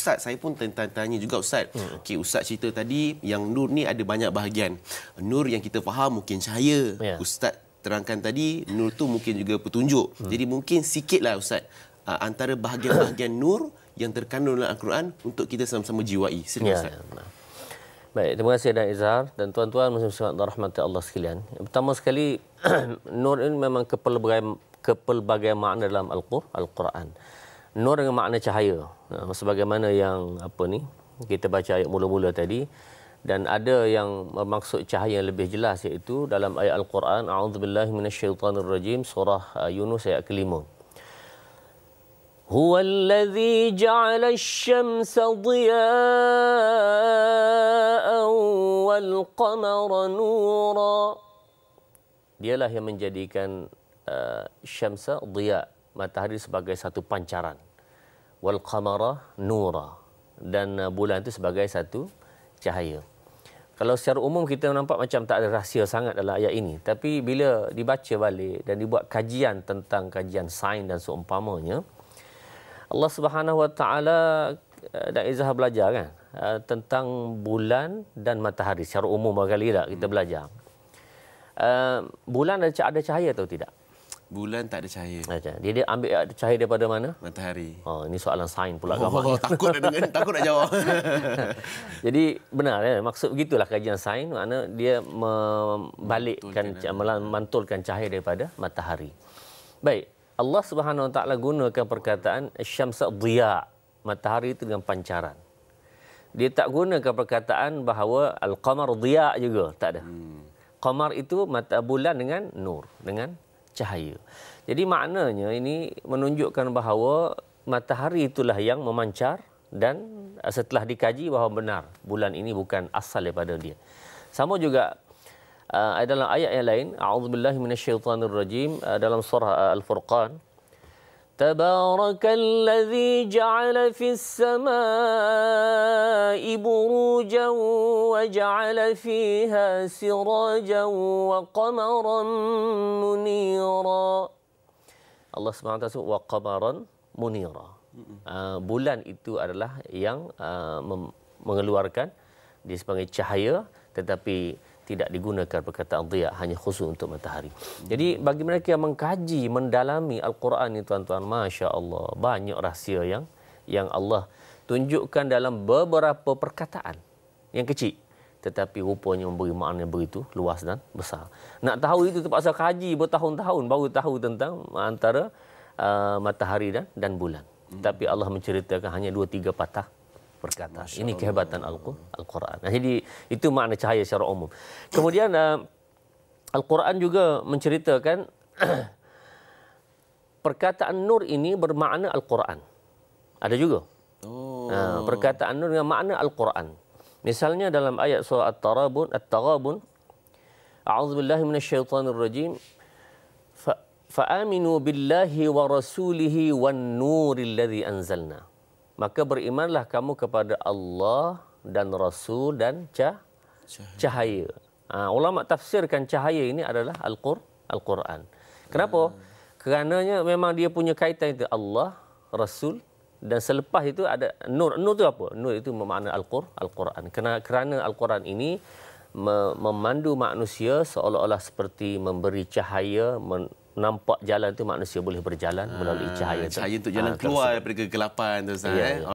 Ustaz, saya pun tanya-tanya juga Ustaz. Hmm. Okey, Ustaz cerita tadi yang nur ni ada banyak bahagian. Nur yang kita faham mungkin cahaya. Yeah. Ustaz terangkan tadi, nur tu mungkin juga petunjuk. Hmm. Jadi mungkin sikitlah Ustaz, uh, antara bahagian-bahagian nur yang terkandung dalam Al-Quran untuk kita sama-sama jiwai. Silakan yeah, Ustaz. Ya. Baik, terima kasih Dan Izhar dan tuan-tuan muslimin rahmati Allah sekalian. pertama sekali nur ini memang kepelbagai kepelbagai makna dalam Al-Qur'an. Al-Quran. Nur dengan makna cahaya uh, sebagaimana yang apa ni kita baca ayat mula-mula tadi dan ada yang bermaksud cahaya yang lebih jelas iaitu dalam ayat al-Quran a'udzubillahi minasyaitonirrajim surah uh, Yunus ayat kelima. هو الذي جعل الشمس ضياء والقمر نورا dialah yang menjadikan uh, syamsa ضياء matahari sebagai satu pancaran wal qamara nura dan uh, bulan itu sebagai satu cahaya. Kalau secara umum kita nampak macam tak ada rahsia sangat dalam ayat ini. Tapi bila dibaca balik dan dibuat kajian tentang kajian sains dan seumpamanya. Allah Subhanahu Wa Taala uh, dan izah belajar kan uh, tentang bulan dan matahari. Secara umum berkali tak kita belajar. bulan ada cahaya atau tidak? Bulan tak ada cahaya. Macam, dia, dia ambil cahaya daripada mana? Matahari. Oh, ini soalan sains pula. Oh, oh, takut nak dengar, takut nak jawab. Jadi benar ya, maksud begitulah kajian sains. Makna dia membalikkan, memantulkan eh? cahaya daripada matahari. Baik, Allah Subhanahu Wa Taala gunakan perkataan syamsa dhiya, matahari itu dengan pancaran. Dia tak gunakan perkataan bahawa al-qamar dhiya juga, tak ada. Hmm. Qamar itu mata bulan dengan nur, dengan cahaya. Jadi maknanya ini menunjukkan bahawa matahari itulah yang memancar dan eh, setelah dikaji bahawa benar bulan ini bukan asal daripada dia. Sama juga uh, dalam ayat yang lain, A'udzubillahiminasyaitanirrajim uh, eh, dalam surah uh, Al-Furqan, تبارك الذي جعل في السماء بروجا وجعل فيها سراجا وقمرا منيرا الله سبحانه وتعالى وقمرا منيرا uh, bulan itu adalah yang uh, mengeluarkan dia sebagai cahaya tetapi tidak digunakan perkataan dhia hanya khusus untuk matahari. Jadi bagi mereka yang mengkaji, mendalami Al-Quran ini tuan-tuan, masya-Allah, banyak rahsia yang yang Allah tunjukkan dalam beberapa perkataan yang kecil tetapi rupanya memberi makna yang begitu luas dan besar. Nak tahu itu terpaksa kaji bertahun-tahun baru tahu tentang antara uh, matahari dan dan bulan. Hmm. Tapi Allah menceritakan hanya dua tiga patah berkata. Masya ini kehebatan Al-Quran. Jadi itu makna cahaya secara umum. Kemudian eh, Al-Quran juga menceritakan perkataan nur ini bermakna Al-Quran. Ada juga. Oh. Ah, perkataan nur dengan makna Al-Quran. Misalnya dalam ayat surah At-Tarabun, At-Tarabun, A'udzu billahi minasyaitonir rajim. Fa aminu billahi wa rasulihi wan nuril ladzi anzalna maka berimanlah kamu kepada Allah dan Rasul dan cah cahaya. cahaya. Ha, ulama tafsirkan cahaya ini adalah Al-Qur Al-Quran. Kenapa? Ha. Kerananya memang dia punya kaitan itu Allah, Rasul dan selepas itu ada nur. Nur itu apa? Nur itu bermakna Al-Qur Al-Quran. Kerana kerana Al-Quran ini memandu manusia seolah-olah seperti memberi cahaya men- nampak jalan tu manusia boleh berjalan melalui cahaya. Cahaya tu. jalan ha, keluar tersebut. daripada kegelapan tu Ustaz. Ya, eh? ya.